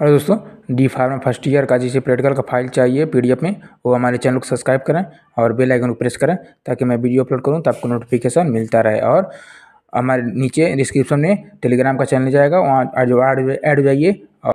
hello दोस्तों D pharma first year का जिसे प्रैक्टिकल का फाइल चाहिए पीडीएफ में वो हमारे चैनल को सब्सक्राइब करें और बेल आइकन को प्रेस करें ताकि मैं वीडियो अपलोड करूं तो आपको नोटिफिकेशन मिलता रहे और हमारे नीचे डिस्क्रिप्शन में टेलीग्राम का चैनल जाएगा वहाँ एड हो जाइए